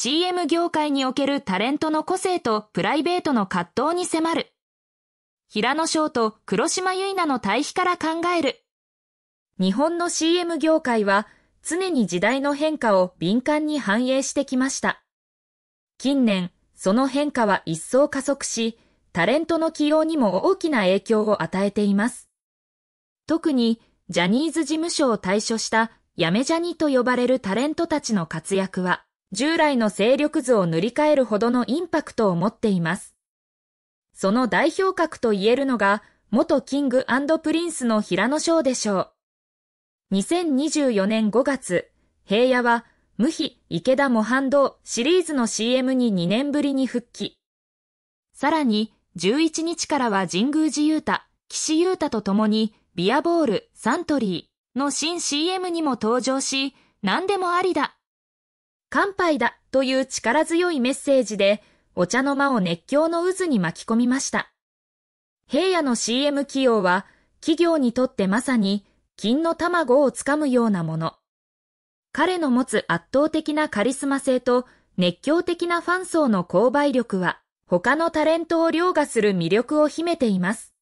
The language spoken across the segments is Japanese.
CM 業界におけるタレントの個性とプライベートの葛藤に迫る。平野翔と黒島結菜の対比から考える。日本の CM 業界は常に時代の変化を敏感に反映してきました。近年、その変化は一層加速し、タレントの起用にも大きな影響を与えています。特に、ジャニーズ事務所を退所した、やめジャニと呼ばれるタレントたちの活躍は、従来の勢力図を塗り替えるほどのインパクトを持っています。その代表格と言えるのが、元キングプリンスの平野翔でしょう。2024年5月、平野は、無比池田模範堂シリーズの CM に2年ぶりに復帰。さらに、11日からは神宮寺勇太、岸優太と共に、ビアボール、サントリーの新 CM にも登場し、何でもありだ乾杯だという力強いメッセージで、お茶の間を熱狂の渦に巻き込みました。平野の CM 起用は、企業にとってまさに、金の卵をつかむようなもの。彼の持つ圧倒的なカリスマ性と熱狂的なファン層の購買力は、他のタレントを凌駕する魅力を秘めています。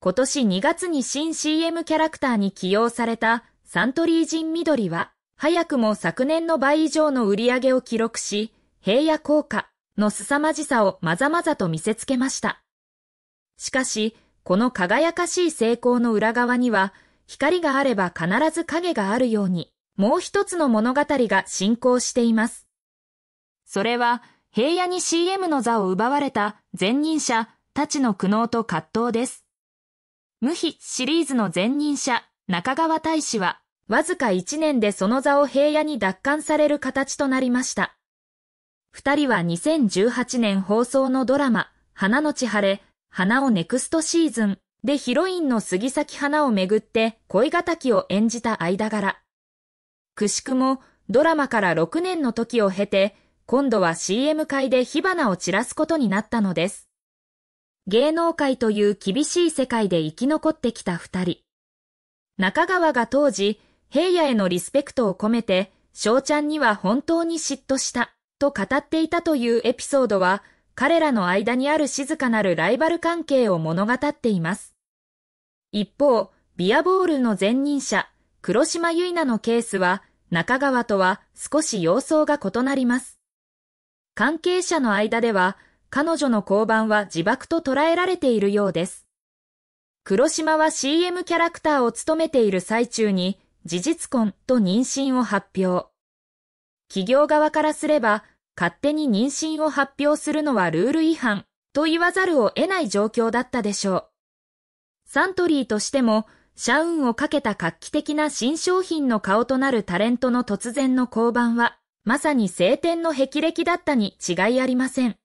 今年2月に新 CM キャラクターに起用されたサントリー人緑は、早くも昨年の倍以上の売り上げを記録し、平野効果の凄まじさをまざまざと見せつけました。しかし、この輝かしい成功の裏側には、光があれば必ず影があるように、もう一つの物語が進行しています。それは、平野に CM の座を奪われた前任者たちの苦悩と葛藤です。無比シリーズの前任者、中川大使は、わずか1年でその座を平野に奪還される形となりました。二人は2018年放送のドラマ、花のち晴れ、花をネクストシーズンでヒロインの杉咲花をめぐって恋敵を演じた間柄。くしくもドラマから6年の時を経て、今度は CM 会で火花を散らすことになったのです。芸能界という厳しい世界で生き残ってきた二人。中川が当時、平野へのリスペクトを込めて、翔ちゃんには本当に嫉妬した、と語っていたというエピソードは、彼らの間にある静かなるライバル関係を物語っています。一方、ビアボールの前任者、黒島結菜のケースは、中川とは少し様相が異なります。関係者の間では、彼女の交番は自爆と捉えられているようです。黒島は CM キャラクターを務めている最中に、事実婚と妊娠を発表。企業側からすれば、勝手に妊娠を発表するのはルール違反と言わざるを得ない状況だったでしょう。サントリーとしても、社運をかけた画期的な新商品の顔となるタレントの突然の降板は、まさに晴天の霹靂だったに違いありません。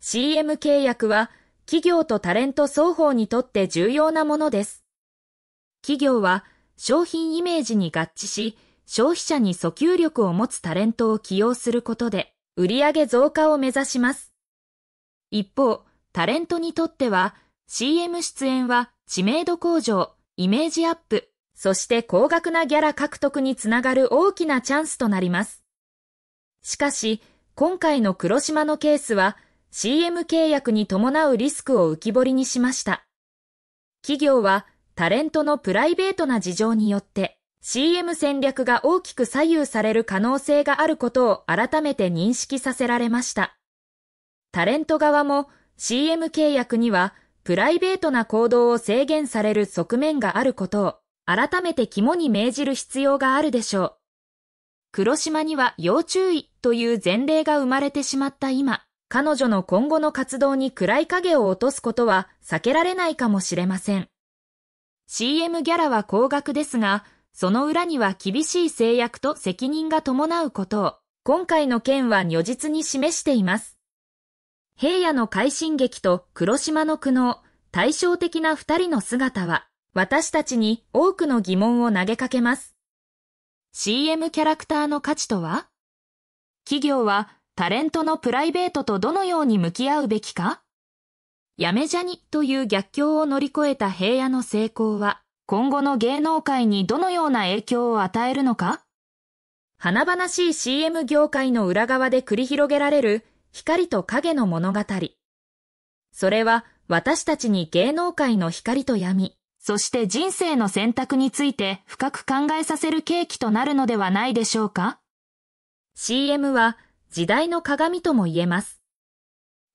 CM 契約は、企業とタレント双方にとって重要なものです。企業は、商品イメージに合致し、消費者に訴求力を持つタレントを起用することで、売上増加を目指します。一方、タレントにとっては、CM 出演は知名度向上、イメージアップ、そして高額なギャラ獲得につながる大きなチャンスとなります。しかし、今回の黒島のケースは、CM 契約に伴うリスクを浮き彫りにしました。企業はタレントのプライベートな事情によって CM 戦略が大きく左右される可能性があることを改めて認識させられました。タレント側も CM 契約にはプライベートな行動を制限される側面があることを改めて肝に銘じる必要があるでしょう。黒島には要注意という前例が生まれてしまった今、彼女の今後の活動に暗い影を落とすことは避けられないかもしれません。CM ギャラは高額ですが、その裏には厳しい制約と責任が伴うことを、今回の件は如実に示しています。平野の快進撃と黒島の苦悩、対照的な二人の姿は、私たちに多くの疑問を投げかけます。CM キャラクターの価値とは企業はタレントのプライベートとどのように向き合うべきかやめじゃにという逆境を乗り越えた平野の成功は、今後の芸能界にどのような影響を与えるのか華々しい CM 業界の裏側で繰り広げられる光と影の物語。それは私たちに芸能界の光と闇、そして人生の選択について深く考えさせる契機となるのではないでしょうか ?CM は時代の鏡とも言えます。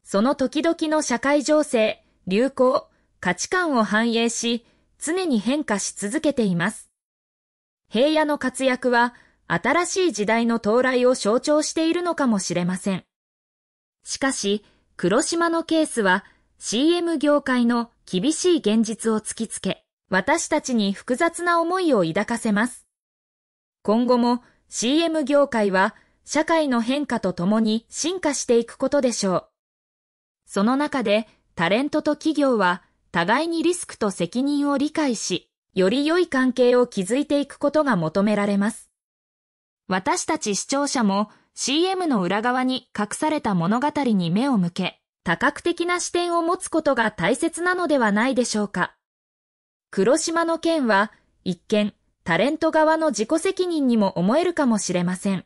その時々の社会情勢、流行、価値観を反映し、常に変化し続けています。平野の活躍は、新しい時代の到来を象徴しているのかもしれません。しかし、黒島のケースは、CM 業界の厳しい現実を突きつけ、私たちに複雑な思いを抱かせます。今後も CM 業界は社会の変化とともに進化していくことでしょう。その中でタレントと企業は互いにリスクと責任を理解し、より良い関係を築いていくことが求められます。私たち視聴者も CM の裏側に隠された物語に目を向け、多角的な視点を持つことが大切なのではないでしょうか。黒島の件は一見タレント側の自己責任にも思えるかもしれません。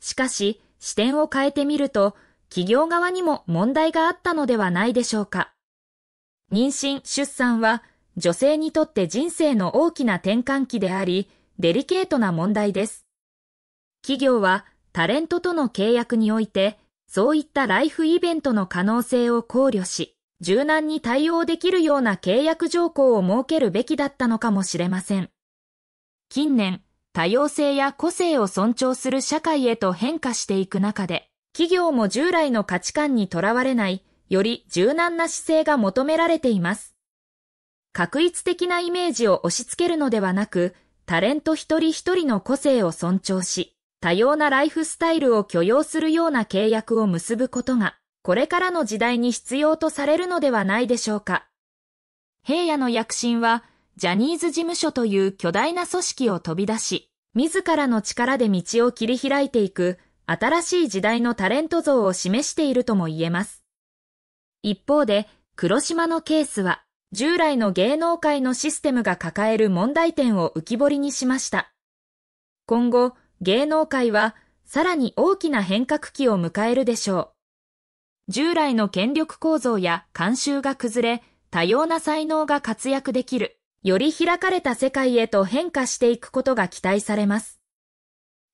しかし視点を変えてみると企業側にも問題があったのではないでしょうか。妊娠・出産は女性にとって人生の大きな転換期であり、デリケートな問題です。企業はタレントとの契約において、そういったライフイベントの可能性を考慮し、柔軟に対応できるような契約条項を設けるべきだったのかもしれません。近年、多様性や個性を尊重する社会へと変化していく中で、企業も従来の価値観にとらわれない、より柔軟な姿勢が求められています。確一的なイメージを押し付けるのではなく、タレント一人一人の個性を尊重し、多様なライフスタイルを許容するような契約を結ぶことが、これからの時代に必要とされるのではないでしょうか。平野の躍進は、ジャニーズ事務所という巨大な組織を飛び出し、自らの力で道を切り開いていく新しい時代のタレント像を示しているとも言えます。一方で、黒島のケースは、従来の芸能界のシステムが抱える問題点を浮き彫りにしました。今後、芸能界は、さらに大きな変革期を迎えるでしょう。従来の権力構造や慣習が崩れ、多様な才能が活躍できる、より開かれた世界へと変化していくことが期待されます。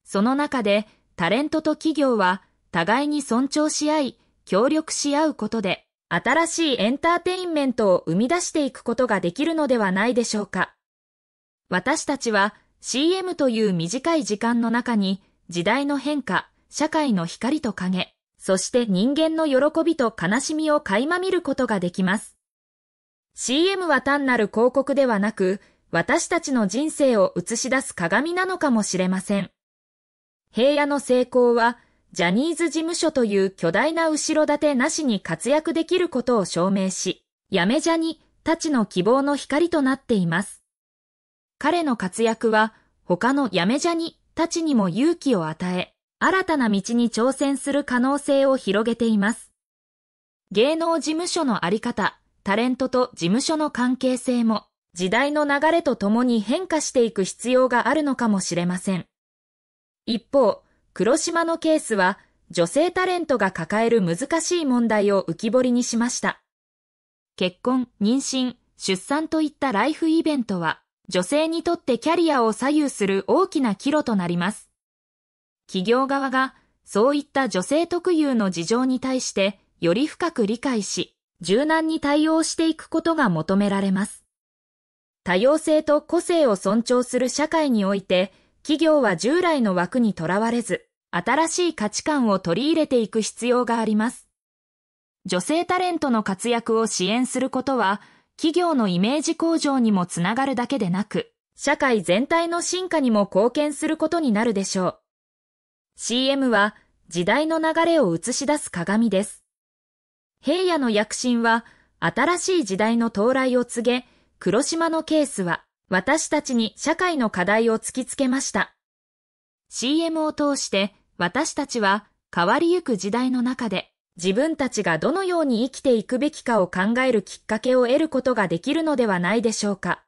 その中で、タレントと企業は互いに尊重し合い、協力し合うことで、新しいエンターテインメントを生み出していくことができるのではないでしょうか。私たちは CM という短い時間の中に時代の変化、社会の光と影、そして人間の喜びと悲しみを垣間見ることができます。CM は単なる広告ではなく、私たちの人生を映し出す鏡なのかもしれません。平野の成功は、ジャニーズ事務所という巨大な後ろ盾なしに活躍できることを証明し、やめじゃに、たちの希望の光となっています。彼の活躍は、他のやめじゃに、たちにも勇気を与え、新たな道に挑戦する可能性を広げています。芸能事務所のあり方、タレントと事務所の関係性も、時代の流れとともに変化していく必要があるのかもしれません。一方、黒島のケースは、女性タレントが抱える難しい問題を浮き彫りにしました。結婚、妊娠、出産といったライフイベントは、女性にとってキャリアを左右する大きな岐路となります。企業側が、そういった女性特有の事情に対して、より深く理解し、柔軟に対応していくことが求められます。多様性と個性を尊重する社会において、企業は従来の枠にとらわれず、新しい価値観を取り入れていく必要があります。女性タレントの活躍を支援することは、企業のイメージ向上にもつながるだけでなく、社会全体の進化にも貢献することになるでしょう。CM は時代の流れを映し出す鏡です。平野の躍進は新しい時代の到来を告げ、黒島のケースは私たちに社会の課題を突きつけました。CM を通して私たちは変わりゆく時代の中で自分たちがどのように生きていくべきかを考えるきっかけを得ることができるのではないでしょうか。